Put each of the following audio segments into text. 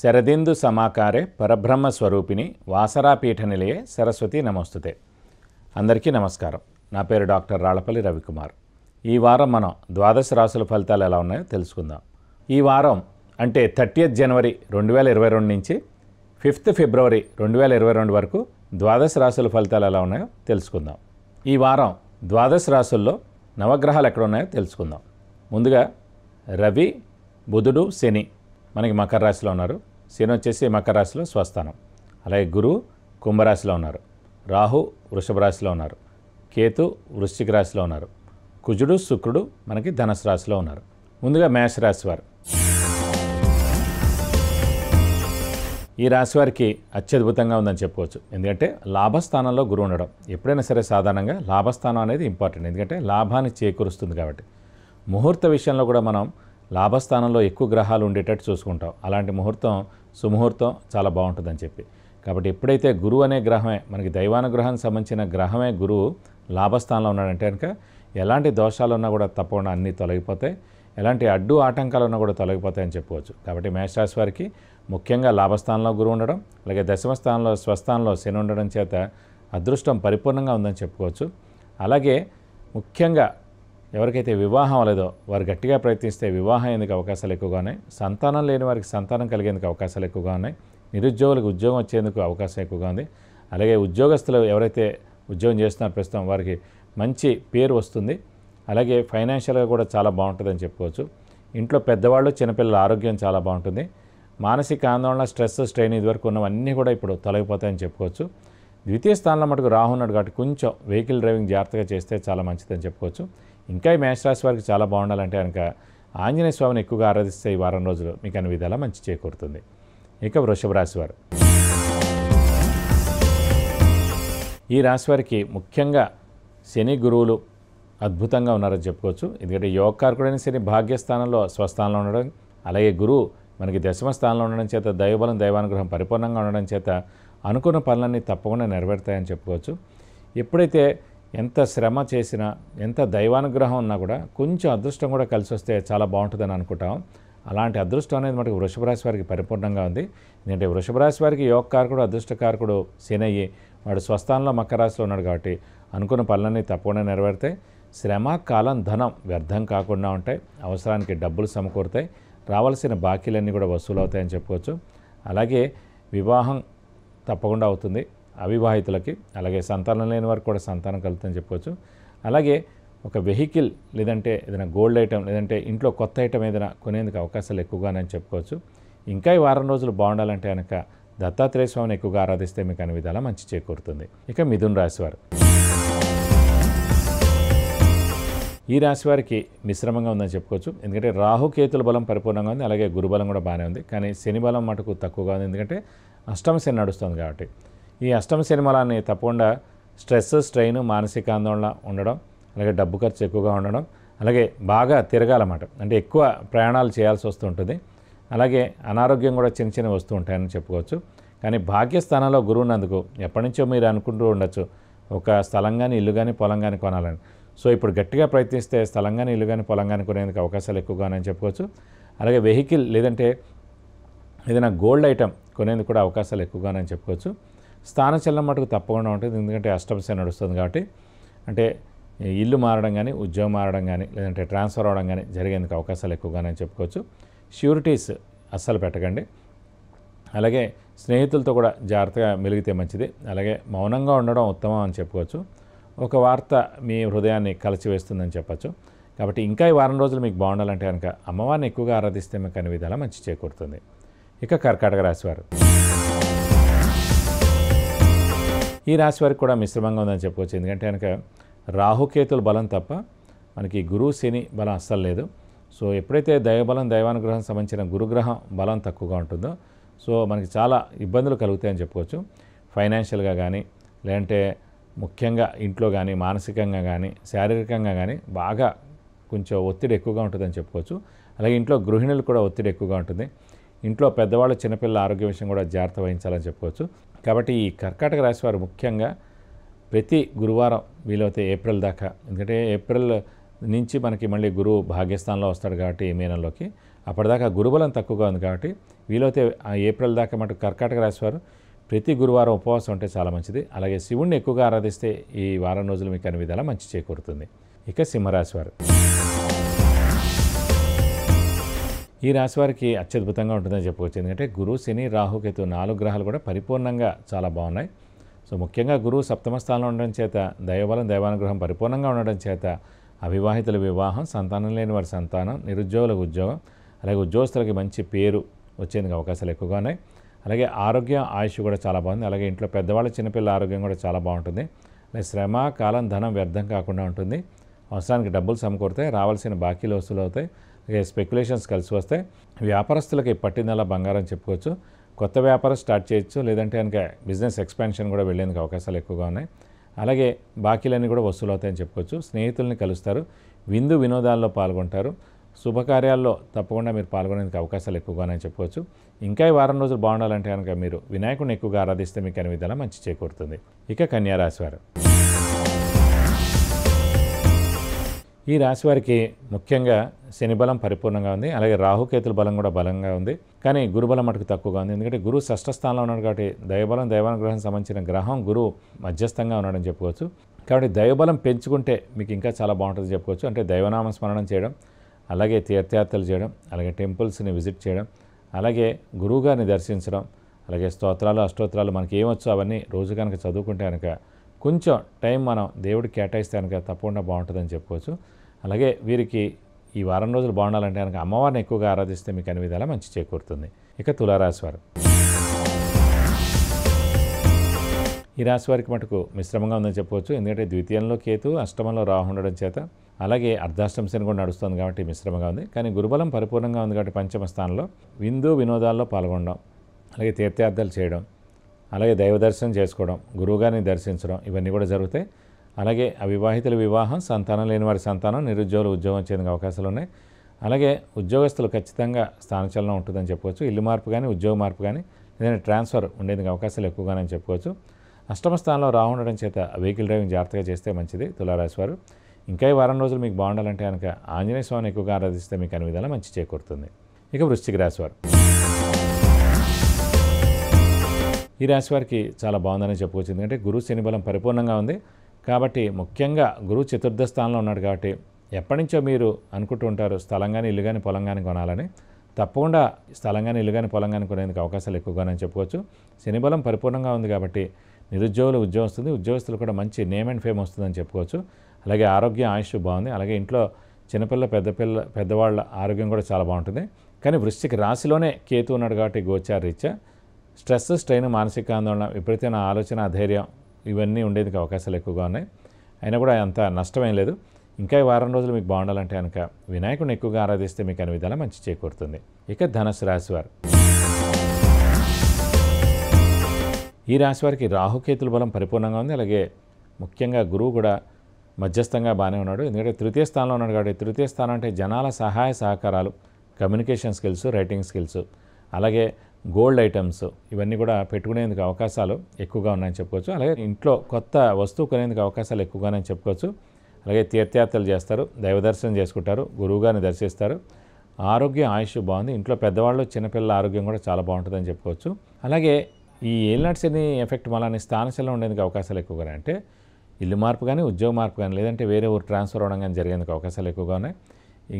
శరదిందు సమాకారే పరబ్రహ్మ వాసరా వాసరాపీఠ నిలయే సరస్వతి నమస్తుతే అందరికీ నమస్కారం నా పేరు డాక్టర్ రాళ్ళపల్లి రవికుమార్ ఈ వారం మనం ద్వాదశ రాసుల ఫలితాలు ఎలా ఉన్నాయో తెలుసుకుందాం ఈ వారం అంటే థర్టీయత్ జనవరి రెండు వేల ఇరవై రెండు నుంచి ఫిఫ్త్ ఫిబ్రవరి రెండు వేల ఇరవై రెండు వరకు ద్వాదశ రాసుల ఫలితాలు ఎలా ఉన్నాయో తెలుసుకుందాం ఈ వారం ద్వాదశ రాసుల్లో నవగ్రహాలు ఎక్కడ ఉన్నాయో తెలుసుకుందాం ముందుగా రవి బుధుడు శని మనకి మకర రాశిలో ఉన్నారు శని వచ్చేసి మకర రాశిలో స్వస్థానం అలాగే గురు కుంభరాశిలో ఉన్నారు రాహు వృషభ రాశిలో ఉన్నారు కేతు వృశ్చిక రాశిలో ఉన్నారు కుజుడు శుక్రుడు మనకి ధనసు రాశిలో ఉన్నారు ముందుగా మేషరాశి రాశి వారు ఈ రాశి వారికి అత్యద్భుతంగా ఉందని చెప్పవచ్చు ఎందుకంటే లాభస్థానంలో గురువు ఉండడం ఎప్పుడైనా సరే సాధారణంగా లాభస్థానం అనేది ఇంపార్టెంట్ ఎందుకంటే లాభాన్ని చేకూరుస్తుంది కాబట్టి ముహూర్త విషయంలో కూడా మనం లాభస్థానంలో ఎక్కువ గ్రహాలు ఉండేటట్టు చూసుకుంటాం అలాంటి ముహూర్తం సుముహూర్తం చాలా బాగుంటుందని చెప్పి కాబట్టి ఎప్పుడైతే గురువు అనే గ్రహమే మనకి దైవానుగ్రహానికి సంబంధించిన గ్రహమే గురువు లాభస్థానంలో ఉన్నాడంటే కనుక ఎలాంటి దోషాలు ఉన్నా కూడా తప్పకుండా అన్నీ తొలగిపోతాయి ఎలాంటి అడ్డు ఆటంకాలు ఉన్నా కూడా తొలగిపోతాయని చెప్పుకోవచ్చు కాబట్టి మేషరాశి వారికి ముఖ్యంగా లాభస్థానంలో గురువు ఉండడం అలాగే దశమస్థానంలో స్వస్థానంలో శని ఉండడం చేత అదృష్టం పరిపూర్ణంగా ఉందని చెప్పుకోవచ్చు అలాగే ముఖ్యంగా ఎవరికైతే వివాహం అవ్వలేదో వారు గట్టిగా ప్రయత్నిస్తే వివాహం అయ్యేందుకు అవకాశాలు ఎక్కువగా ఉన్నాయి సంతానం లేని వారికి సంతానం కలిగేందుకు అవకాశాలు ఎక్కువగా ఉన్నాయి నిరుద్యోగులకు ఉద్యోగం వచ్చేందుకు అవకాశం ఎక్కువగా ఉంది అలాగే ఉద్యోగస్తులు ఎవరైతే ఉద్యోగం చేస్తున్నారు ప్రస్తుతం వారికి మంచి పేరు వస్తుంది అలాగే ఫైనాన్షియల్గా కూడా చాలా బాగుంటుందని చెప్పుకోవచ్చు ఇంట్లో పెద్దవాళ్ళు చిన్నపిల్లల ఆరోగ్యం చాలా బాగుంటుంది మానసిక ఆందోళన స్ట్రెస్ స్ట్రెయిన్ ఇదివరకు ఉన్నవన్నీ కూడా ఇప్పుడు తొలగిపోతాయని చెప్పుకోవచ్చు ద్వితీయ స్థానంలో మటుకు రాహున్నాడు కాబట్టి కొంచెం వెహికల్ డ్రైవింగ్ జాగ్రత్తగా చేస్తే చాలా మంచిదని చెప్పుకోవచ్చు ఇంకా ఈ మేషరాశి వారికి చాలా బాగుండాలంటే కనుక ఆంజనేయ స్వామిని ఎక్కువగా ఆరాధిస్తే ఈ వారం రోజులు మీకు అన్ని విధాలా మంచి చేకూరుతుంది ఇక వృషభ రాశి వారు ఈ రాశి వారికి ముఖ్యంగా శని గురువులు అద్భుతంగా ఉన్నారని చెప్పుకోవచ్చు ఎందుకంటే యోగకారకుడైన శని భాగ్యస్థానంలో స్వస్థానంలో ఉండడం అలాగే గురువు మనకి దశమ స్థానంలో ఉండడం చేత దైవబలం దైవానుగ్రహం పరిపూర్ణంగా ఉండడం చేత అనుకున్న పనులన్నీ తప్పకుండా నెరవేరుతాయని చెప్పుకోవచ్చు ఎప్పుడైతే ఎంత శ్రమ చేసినా ఎంత దైవానుగ్రహం ఉన్నా కూడా కొంచెం అదృష్టం కూడా కలిసి వస్తే చాలా బాగుంటుందని అనుకుంటాం అలాంటి అదృష్టం అనేది మనకు వృషభ రాశి వారికి పరిపూర్ణంగా ఉంది ఎందుకంటే వృషభ రాశి వారికి యోగకారకుడు అదృష్టకారకుడు శనయ్యి వాడు స్వస్థానంలో మకర రాశిలో ఉన్నాడు కాబట్టి అనుకున్న పనులన్నీ తప్పకుండా నెరవేరుతాయి శ్రమ కాలం ధనం వ్యర్థం కాకుండా ఉంటాయి అవసరానికి డబ్బులు సమకూరుతాయి రావాల్సిన బాకీలన్నీ కూడా వసూలు అవుతాయని చెప్పుకోవచ్చు అలాగే వివాహం తప్పకుండా అవుతుంది అవివాహితులకి అలాగే సంతానం లేని వారికి కూడా సంతానం కలుగుతుందని చెప్పుకోవచ్చు అలాగే ఒక వెహికల్ లేదంటే ఏదైనా గోల్డ్ ఐటమ్ లేదంటే ఇంట్లో కొత్త ఐటమ్ ఏదైనా కొనేందుకు అవకాశాలు ఎక్కువగానని చెప్పుకోవచ్చు ఇంకా ఈ వారం రోజులు బాగుండాలంటే కనుక దత్తాత్రేయ స్వామిని ఎక్కువగా ఆరాధిస్తే మీకు అన్ని విధాలా మంచి చేకూరుతుంది ఇక మిథున్ రాశివారు ఈ రాశివారికి మిశ్రమంగా ఉందని చెప్పుకోవచ్చు ఎందుకంటే రాహుకేతుల బలం పరిపూర్ణంగా ఉంది అలాగే గురుబలం కూడా బాగానే ఉంది కానీ శని బలం మటుకు తక్కువగా ఉంది ఎందుకంటే అష్టమ శని నడుస్తుంది కాబట్టి ఈ అష్టమ సినిమాలని తప్పకుండా స్ట్రెస్ స్ట్రెయిన్ మానసిక ఆందోళన ఉండడం అలాగే డబ్బు ఖర్చు ఎక్కువగా ఉండడం అలాగే బాగా తిరగాలన్నమాట అంటే ఎక్కువ ప్రయాణాలు చేయాల్సి వస్తుంటుంది అలాగే అనారోగ్యం కూడా చిన్న చిన్న వస్తూ ఉంటాయని చెప్పుకోవచ్చు కానీ భాగ్యస్థానంలో గురువున్నందుకు ఎప్పటి నుంచో మీరు అనుకుంటూ ఉండొచ్చు ఒక స్థలం కానీ ఇల్లు కానీ పొలం కానీ కొనాలని సో ఇప్పుడు గట్టిగా ప్రయత్నిస్తే స్థలం కానీ ఇల్లు కానీ పొలం కానీ కొనేందుకు అవకాశాలు ఎక్కువగానని చెప్పుకోవచ్చు అలాగే వెహికల్ లేదంటే ఏదైనా గోల్డ్ ఐటమ్ కొనేందుకు కూడా అవకాశాలు ఎక్కువగానని చెప్పుకోవచ్చు స్థానచలనం మటుకు తప్పకుండా ఉంటుంది ఎందుకంటే అష్టమశ నడుస్తుంది కాబట్టి అంటే ఇల్లు మారడం కానీ ఉద్యోగం మారడం కానీ లేదంటే ట్రాన్స్ఫర్ అవడం కానీ జరిగేందుకు అవకాశాలు ఎక్కువగానే చెప్పుకోవచ్చు ష్యూరిటీస్ అస్సలు పెట్టకండి అలాగే స్నేహితులతో కూడా జాగ్రత్తగా మెలిగితే మంచిది అలాగే మౌనంగా ఉండడం ఉత్తమం అని చెప్పుకోవచ్చు ఒక వార్త మీ హృదయాన్ని కలిచివేస్తుందని చెప్పచ్చు కాబట్టి ఇంకా ఈ వారం రోజులు మీకు బాగుండాలంటే కనుక అమ్మవారిని ఎక్కువగా ఆరాధిస్తే మీకు అన్ని విధాలు మంచి చేకూరుతుంది ఇక కర్కాటక రాశివారు ఈ రాశి వారికి కూడా మిశ్రమంగా ఉందని చెప్పుకోవచ్చు ఎందుకంటే కనుక రాహుకేతుల బలం తప్ప మనకి గురువు శని బలం అస్సలు లేదు సో ఎప్పుడైతే దైవబలం దైవానుగ్రహం సంబంధించిన గురుగ్రహం బలం తక్కువగా ఉంటుందో సో మనకి చాలా ఇబ్బందులు కలుగుతాయని చెప్పుకోవచ్చు ఫైనాన్షియల్గా కానీ లేదంటే ముఖ్యంగా ఇంట్లో కానీ మానసికంగా కానీ శారీరకంగా కానీ బాగా కొంచెం ఒత్తిడి ఎక్కువగా ఉంటుందని చెప్పుకోవచ్చు అలాగే ఇంట్లో గృహిణులు కూడా ఒత్తిడి ఎక్కువగా ఉంటుంది ఇంట్లో పెద్దవాళ్ళు చిన్నపిల్లల ఆరోగ్య విషయం కూడా జాగ్రత్త వహించాలని చెప్పుకోవచ్చు కాబట్టి ఈ కర్కాటక రాశి వారు ముఖ్యంగా ప్రతి గురువారం వీలైతే ఏప్రిల్ దాకా ఎందుకంటే ఏప్రిల్ నుంచి మనకి మళ్ళీ గురువు భాగ్యస్థానంలో వస్తాడు కాబట్టి మీనంలోకి అప్పటిదాకా గురుబలం తక్కువగా ఉంది కాబట్టి వీలైతే ఆ ఏప్రిల్ దాకా మటుకు కర్కాటక రాశి వారు ప్రతి గురువారం ఉపవాసం ఉంటే చాలా మంచిది అలాగే శివుణ్ణి ఎక్కువగా ఆరాధిస్తే ఈ వారం రోజులు మీకు అన్ని విధాలా మంచి చేకూరుతుంది ఇక సింహరాశి వారు ఈ రాశి వారికి అత్యద్భుతంగా ఉంటుందని చెప్పుకోవచ్చు ఎందుకంటే గురు శని రాహుకేతు నాలుగు గ్రహాలు కూడా పరిపూర్ణంగా చాలా బాగున్నాయి సో ముఖ్యంగా గురువు సప్తమ స్థానంలో ఉండడం చేత దైవబలం దైవానుగ్రహం పరిపూర్ణంగా ఉండడం చేత అవివాహితుల వివాహం సంతానం లేని వారి సంతానం నిరుద్యోగులకు ఉద్యోగం అలాగే ఉద్యోగస్తులకి మంచి పేరు వచ్చేందుకు అవకాశాలు ఎక్కువగా ఉన్నాయి అలాగే ఆరోగ్యం ఆయుష్ కూడా చాలా బాగుంది అలాగే ఇంట్లో పెద్దవాళ్ళ చిన్నపిల్లల ఆరోగ్యం కూడా చాలా బాగుంటుంది అలాగే శ్రమ కాలం ధనం వ్యర్థం కాకుండా ఉంటుంది అవసరానికి డబ్బులు సమకూరుతాయి రావాల్సిన బాకీలు వసూలు అవుతాయి స్పెక్యులేషన్స్ కలిసి వస్తే వ్యాపారస్తులకి పట్టి నెల బంగారం చెప్పుకోవచ్చు కొత్త వ్యాపారం స్టార్ట్ చేయొచ్చు లేదంటే కనుక బిజినెస్ ఎక్స్పాన్షన్ కూడా వెళ్ళేందుకు అవకాశాలు ఎక్కువగా ఉన్నాయి అలాగే బాకీలన్నీ కూడా వసూలు అవుతాయని చెప్పుకోవచ్చు స్నేహితుల్ని కలుస్తారు విందు వినోదాల్లో పాల్గొంటారు శుభకార్యాల్లో తప్పకుండా మీరు పాల్గొనేందుకు అవకాశాలు ఎక్కువగానే చెప్పుకోవచ్చు ఇంకా ఈ వారం రోజులు బాగుండాలంటే కనుక మీరు వినాయకుడిని ఎక్కువగా ఆరాధిస్తే మీకు అన్ని మంచి చేకూరుతుంది ఇక కన్యారాశి వారు ఈ రాశి వారికి ముఖ్యంగా శని బలం పరిపూర్ణంగా ఉంది అలాగే రాహుకేతుల బలం కూడా బలంగా ఉంది కానీ గురుబలం మటుకు తక్కువగా ఉంది ఎందుకంటే గురువు షష్ఠ స్థానంలో ఉన్నాడు కాబట్టి దైవబలం దైవానుగ్రహం సంబంధించిన గ్రహం గురువు మధ్యస్థంగా ఉన్నాడని చెప్పుకోవచ్చు కాబట్టి దైవబలం పెంచుకుంటే మీకు ఇంకా చాలా బాగుంటుంది చెప్పుకోవచ్చు అంటే దైవనామ స్మరణం చేయడం అలాగే తీర్థయాత్రలు చేయడం అలాగే టెంపుల్స్ని విజిట్ చేయడం అలాగే గురువుగారిని దర్శించడం అలాగే స్తోత్రాలు అష్టోత్రాలు మనకి ఏమొచ్చో అవన్నీ రోజు కనుక చదువుకుంటే కనుక కొంచెం టైం మనం దేవుడికి కేటాయిస్తే కనుక తప్పకుండా బాగుంటుందని చెప్పుకోవచ్చు అలాగే వీరికి ఈ వారం రోజులు బాగుండాలంటే కనుక అమ్మవారిని ఎక్కువగా ఆరాధిస్తే మీకు అన్ని విధాలా మంచి చేకూరుతుంది ఇక తులారాశి వారు ఈ రాశి వారికి మటుకు మిశ్రమంగా ఉందని చెప్పవచ్చు ఎందుకంటే ద్వితీయంలో కేతు అష్టమంలో రాహు ఉండడం చేత అలాగే అర్ధాష్టమ శని కూడా నడుస్తుంది కాబట్టి మిశ్రమంగా ఉంది కానీ గురుబలం పరిపూర్ణంగా ఉంది కాబట్టి పంచమ స్థానంలో విందు వినోదాల్లో పాల్గొనడం అలాగే తీర్థయాత్రలు చేయడం అలాగే దైవ దర్శనం చేసుకోవడం గురువుగారిని దర్శించడం ఇవన్నీ కూడా జరుగుతాయి అలాగే అవివాహితుల వివాహం సంతానం లేని వారి సంతానం నిరుద్యోగులు ఉద్యోగం చేయడానికి అవకాశాలు ఉన్నాయి అలాగే ఉద్యోగస్తులు ఖచ్చితంగా స్థానచలనం ఉంటుందని చెప్పుకోవచ్చు ఇల్లు మార్పు కానీ ఉద్యోగ మార్పు కానీ ఏదైనా ట్రాన్స్ఫర్ ఉండేందుకు అవకాశాలు ఎక్కువగానని చెప్పుకోవచ్చు అష్టమ స్థానంలో రావు ఉండడం చేత వెహికల్ డ్రైవింగ్ జాగ్రత్తగా చేస్తే మంచిది తులారాశి వారు ఇంకా ఈ వారం రోజులు మీకు బాగుండాలంటే కనుక ఆంజనేయ స్వామిని ఎక్కువగా ఆరాధిస్తే మీకు అన్ని విధాలా మంచి చేకూరుతుంది ఇక వృశ్చిక రాశి వారు ఈ రాశి వారికి చాలా బాగుందని చెప్పుకోవచ్చు ఎందుకంటే గురు శని బలం పరిపూర్ణంగా ఉంది కాబట్టి ముఖ్యంగా గురువు చతుర్థ స్థానంలో ఉన్నాడు కాబట్టి ఎప్పటి నుంచో మీరు అనుకుంటూ ఉంటారు స్థలం కానీ ఇల్లు కానీ పొలం కానీ కొనాలని తప్పకుండా స్థలం కానీ ఇల్లు కానీ పొలం కానీ కొనేందుకు అవకాశాలు అని చెప్పుకోవచ్చు శనిబలం పరిపూర్ణంగా ఉంది కాబట్టి నిరుద్యోగులు ఉద్యోగం వస్తుంది ఉద్యోగస్తులు కూడా మంచి నేమ్ అండ్ ఫేమ్ వస్తుందని చెప్పుకోవచ్చు అలాగే ఆరోగ్యం ఆయుష్ బాగుంది అలాగే ఇంట్లో చిన్నపిల్ల పెద్దపిల్ల పెద్దవాళ్ళ ఆరోగ్యం కూడా చాలా బాగుంటుంది కానీ వృష్టికి రాశిలోనే కేతు ఉన్నాడు కాబట్టి రీత్యా స్ట్రెస్ స్ట్రెయిన్ మానసిక ఆందోళన విపరీతమైన ఆలోచన ధైర్యం ఇవన్నీ ఉండేందుకు అవకాశాలు ఎక్కువగా ఉన్నాయి అయినా కూడా అంత నష్టమేం లేదు ఇంకా వారం రోజులు మీకు బాగుండాలంటే కనుక వినాయకుడిని ఎక్కువగా ఆరాధిస్తే మీకు అన్ని విధాలు మంచి చేకూరుతుంది ఇక ధనస్సు రాశివారు ఈ రాశివారికి రాహుకేతుల బలం పరిపూర్ణంగా ఉంది అలాగే ముఖ్యంగా గురువు కూడా మధ్యస్థంగా బాగానే ఉన్నాడు ఎందుకంటే తృతీయ స్థానంలో ఉన్నాడు కాబట్టి తృతీయ స్థానం అంటే జనాల సహాయ సహకారాలు కమ్యూనికేషన్ స్కిల్స్ రైటింగ్ స్కిల్స్ అలాగే గోల్డ్ ఐటమ్స్ ఇవన్నీ కూడా పెట్టుకునేందుకు అవకాశాలు ఎక్కువగా ఉన్నాయని చెప్పుకోవచ్చు అలాగే ఇంట్లో కొత్త వస్తువు కొనేందుకు అవకాశాలు ఎక్కువగానే చెప్పుకోవచ్చు అలాగే తీర్థయాత్రలు చేస్తారు దైవదర్శనం చేసుకుంటారు గురువుగారిని దర్శిస్తారు ఆరోగ్య ఆయుష్ బాగుంది ఇంట్లో పెద్దవాళ్ళు చిన్నపిల్లల ఆరోగ్యం కూడా చాలా బాగుంటుందని చెప్పుకోవచ్చు అలాగే ఈ ఏలినాటి శని ఎఫెక్ట్ మళ్ళీ స్థానశలం ఉండేందుకు అవకాశాలు ఎక్కువగా అంటే ఇల్లు మార్పు కానీ ఉద్యోగ మార్పు కానీ లేదంటే వేరే ఊరు ట్రాన్స్ఫర్ అవ్వడం కానీ జరిగేందుకు అవకాశాలు ఎక్కువగా ఉన్నాయి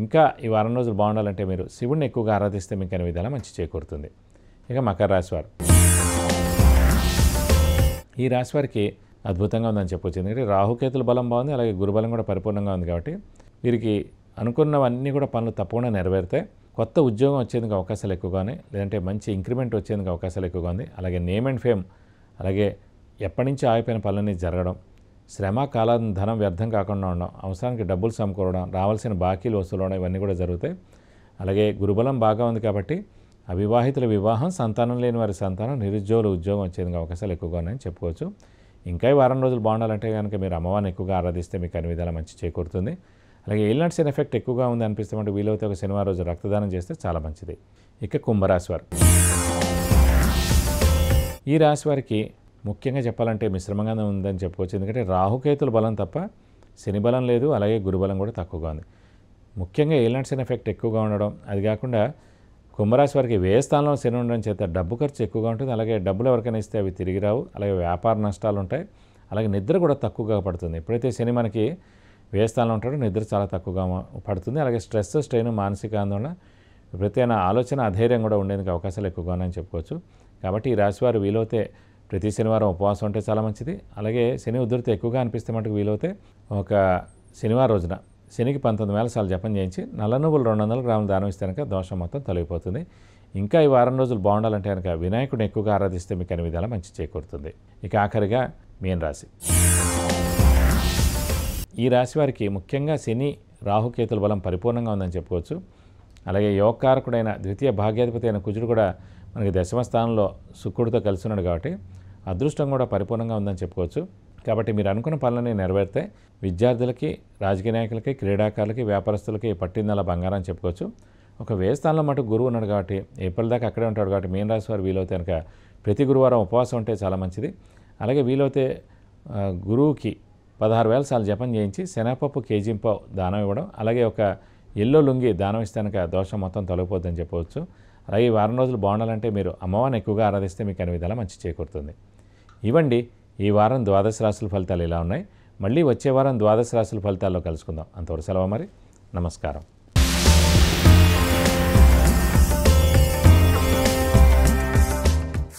ఇంకా ఈ వారం రోజులు బాగుండాలంటే మీరు శివుడిని ఎక్కువగా ఆరాధిస్తే మీకు అనే విధానం మంచి చేకూరుతుంది ఇక మకర రాశివారు ఈ రాశివారికి వారికి అద్భుతంగా ఉందని చెప్పొచ్చు ఎందుకంటే రాహుకేతుల బలం బాగుంది అలాగే గురుబలం కూడా పరిపూర్ణంగా ఉంది కాబట్టి వీరికి అనుకున్నవన్నీ కూడా పనులు తప్పకుండా నెరవేరుతాయి కొత్త ఉద్యోగం వచ్చేందుకు అవకాశాలు ఉన్నాయి లేదంటే మంచి ఇంక్రిమెంట్ వచ్చేందుకు అవకాశాలు ఎక్కువగా ఉంది అలాగే నేమ్ అండ్ ఫేమ్ అలాగే ఎప్పటి నుంచి ఆగిపోయిన పనులన్నీ జరగడం శ్రమ కాలం ధనం వ్యర్థం కాకుండా ఉండడం అవసరానికి డబ్బులు సమకూరడం రావాల్సిన బాకీలు వసూలు ఇవన్నీ కూడా జరుగుతాయి అలాగే గురుబలం బాగా ఉంది కాబట్టి అవివాహితుల వివాహం సంతానం లేని వారి సంతానం నిరుద్యోగులు ఉద్యోగం వచ్చేందుకు అవకాశాలు ఎక్కువగా ఉన్నాయని చెప్పుకోవచ్చు ఇంకా వారం రోజులు బాగుండాలంటే కనుక మీరు అమ్మవారిని ఎక్కువగా ఆరాధిస్తే మీకు అన్ని విధాలు మంచి చేకూరుతుంది అలాగే ఏలినట్స్ ఎఫెక్ట్ ఎక్కువగా ఉంది అనిపిస్తామంటే వీలైతే ఒక శనివారం రోజు రక్తదానం చేస్తే చాలా మంచిది ఇక కుంభరాశి వారు ఈ రాశి వారికి ముఖ్యంగా చెప్పాలంటే మిశ్రమంగానే ఉందని చెప్పుకోవచ్చు ఎందుకంటే రాహుకేతుల బలం తప్ప శని బలం లేదు అలాగే గురుబలం కూడా తక్కువగా ఉంది ముఖ్యంగా ఏలినట్స్ ఎఫెక్ట్ ఎక్కువగా ఉండడం అది కాకుండా కుంభరాశి వారికి వ్యయ స్థానంలో శని ఉండడం చేత డబ్బు ఖర్చు ఎక్కువగా ఉంటుంది అలాగే డబ్బులు ఎవరికైనా ఇస్తే అవి తిరిగి రావు అలాగే వ్యాపార నష్టాలు ఉంటాయి అలాగే నిద్ర కూడా తక్కువగా పడుతుంది ఎప్పుడైతే శని మనకి స్థానంలో ఉంటాడో నిద్ర చాలా తక్కువగా పడుతుంది అలాగే స్ట్రెస్ స్ట్రెయిన్ మానసిక ఆందోళన ప్రతి ఆలోచన అధైర్యం కూడా ఉండేందుకు అవకాశాలు ఎక్కువగా ఉన్నాయని చెప్పుకోవచ్చు కాబట్టి ఈ రాశివారు వీలవుతే ప్రతి శనివారం ఉపవాసం ఉంటే చాలా మంచిది అలాగే శని ఉధృతి ఎక్కువగా అనిపిస్తే మటుకు వీలవుతే ఒక శనివారం రోజున శనికి పంతొమ్మిది వేల సార్లు జపం చేయించి నల్ల నువ్వులు రెండు వందల గ్రాములు దానం ఇస్తే కనుక దోషం మొత్తం తొలగిపోతుంది ఇంకా ఈ వారం రోజులు బాగుండాలంటే కనుక వినాయకుడిని ఎక్కువగా ఆరాధిస్తే మీకు అన్ని విధాలా మంచి చేకూరుతుంది ఇక ఆఖరిగా మీన్ రాశి ఈ రాశి వారికి ముఖ్యంగా శని రాహుకేతుల బలం పరిపూర్ణంగా ఉందని చెప్పుకోవచ్చు అలాగే యోగకారకుడైన ద్వితీయ భాగ్యాధిపతి అయిన కుజుడు కూడా మనకి దశమ స్థానంలో శుక్రుడితో కలిసి ఉన్నాడు కాబట్టి అదృష్టం కూడా పరిపూర్ణంగా ఉందని చెప్పుకోవచ్చు కాబట్టి మీరు అనుకున్న పనులన్నీ నెరవేరితే విద్యార్థులకి రాజకీయ నాయకులకి క్రీడాకారులకి వ్యాపారస్తులకి పట్టిందల బంగారం అని చెప్పుకోవచ్చు ఒక స్థానంలో మటు గురువు ఉన్నాడు కాబట్టి ఏప్రిల్ దాకా అక్కడే ఉంటాడు కాబట్టి మీన రాశి వారు వీలవుతే కనుక ప్రతి గురువారం ఉపవాసం ఉంటే చాలా మంచిది అలాగే వీలైతే గురువుకి పదహారు వేల సార్లు జపం చేయించి శనగపప్పు కేజీంప దానం ఇవ్వడం అలాగే ఒక ఎల్లో లుంగి దానం ఇస్తే కనుక దోషం మొత్తం తొలగిపోద్దని చెప్పవచ్చు అలాగే ఈ వారం రోజులు బాగుండాలంటే మీరు అమ్మవారిని ఎక్కువగా ఆరాధిస్తే మీకు అన్ని విధాలా మంచి చేకూరుతుంది ఇవ్వండి ఈ వారం ద్వాదశ రాశుల ఫలితాలు ఇలా ఉన్నాయి మళ్ళీ వచ్చే వారం ద్వాదశ రాశుల ఫలితాల్లో కలుసుకుందాం అంతవరకు సెలవు మరి నమస్కారం